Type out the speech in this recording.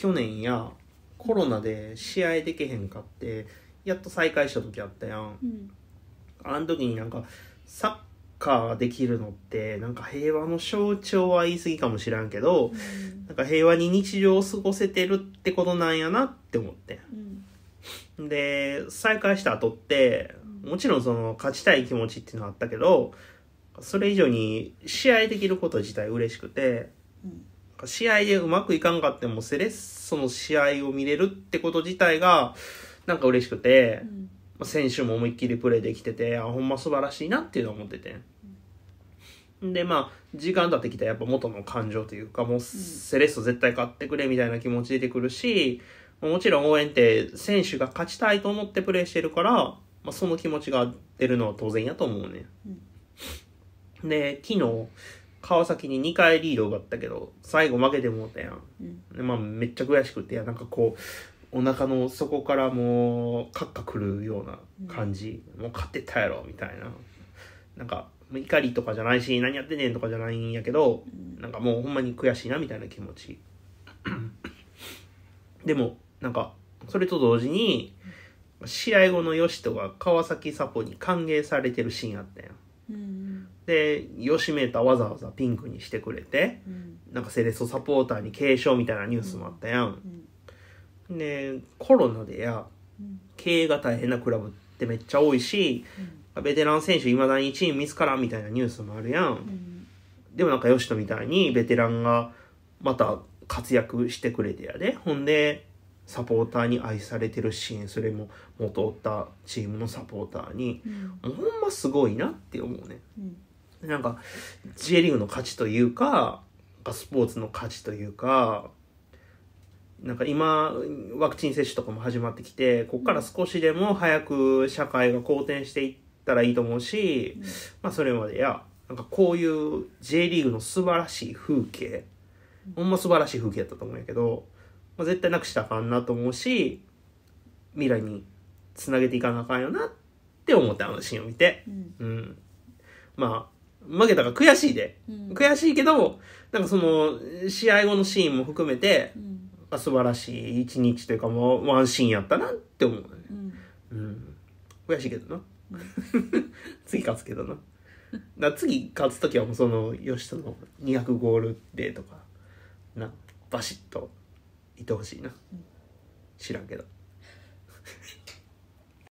去年やコロナで試合できへんかってやっと再開した時あったやん、うん、あの時になんかサッカーできるのってなんか平和の象徴は言い過ぎかもしらんけど、うん、なんか平和に日常を過ごせてるってことなんやなって思って、うん、で再開した後ってもちろんその勝ちたい気持ちっていうのはあったけどそれ以上に試合できること自体嬉しくて、うん試合でうまくいかんかっても、セレッソの試合を見れるってこと自体が、なんか嬉しくて、うん、選手も思いっきりプレーできてて、あ、ほんま素晴らしいなっていうのを思ってて。でまあ時間経ってきたらやっぱ元の感情というかもうセレッソ絶対勝ってくれみたいな気持ち出てくるし、もちろん応援って選手が勝ちたいと思ってプレーしてるから、まあ、その気持ちが出るのは当然やと思うね。うん、で昨日川崎に2回リードがあったけど、最後負けてもうたやん。でまあ、めっちゃ悔しくて、なんかこう、お腹の底からもう、カッカくるような感じ。もう勝ってたやろ、みたいな。なんか、怒りとかじゃないし、何やってねんとかじゃないんやけど、なんかもうほんまに悔しいな、みたいな気持ち。でも、なんか、それと同時に、試合後のしとが川崎サポに歓迎されてるシーンあったやん。うんで吉メータわざわざピンクにしてくれて、うん、なんかセレッソサポーターに継承みたいなニュースもあったやん、うん、でコロナでや、経営が大変なクラブってめっちゃ多いし、ベテラン選手いまだにチーム見つからんみたいなニュースもあるやん、でもなんか吉野みたいにベテランがまた活躍してくれてやでほんでサポーターに愛されてる支援それも元おったチームのサポーターに、うん、ほんますごいなって思うね。うんなんか J リーグの価値というかスポーツの価値というかなんか今ワクチン接種とかも始まってきてここから少しでも早く社会が好転していったらいいと思うし、まあ、それまでやなんかこういう J リーグの素晴らしい風景ほんま素晴らしい風景だったと思うんやけど、まあ、絶対なくしたらあかんなと思うし未来につなげていかなあかんよなって思ったあのシーンを見て、うん、うん、まあ負けたから悔しいで、うん、悔しいけどなんかその試合後のシーンも含めて、うん、あ素晴らしい一日というかもうワンシーンやったなって思うね、うん、うん、悔しいけどな 次勝つけどなだ次勝つ時はもうその吉田の200ゴールデーとかなバシッといってほしいな、知らんけど。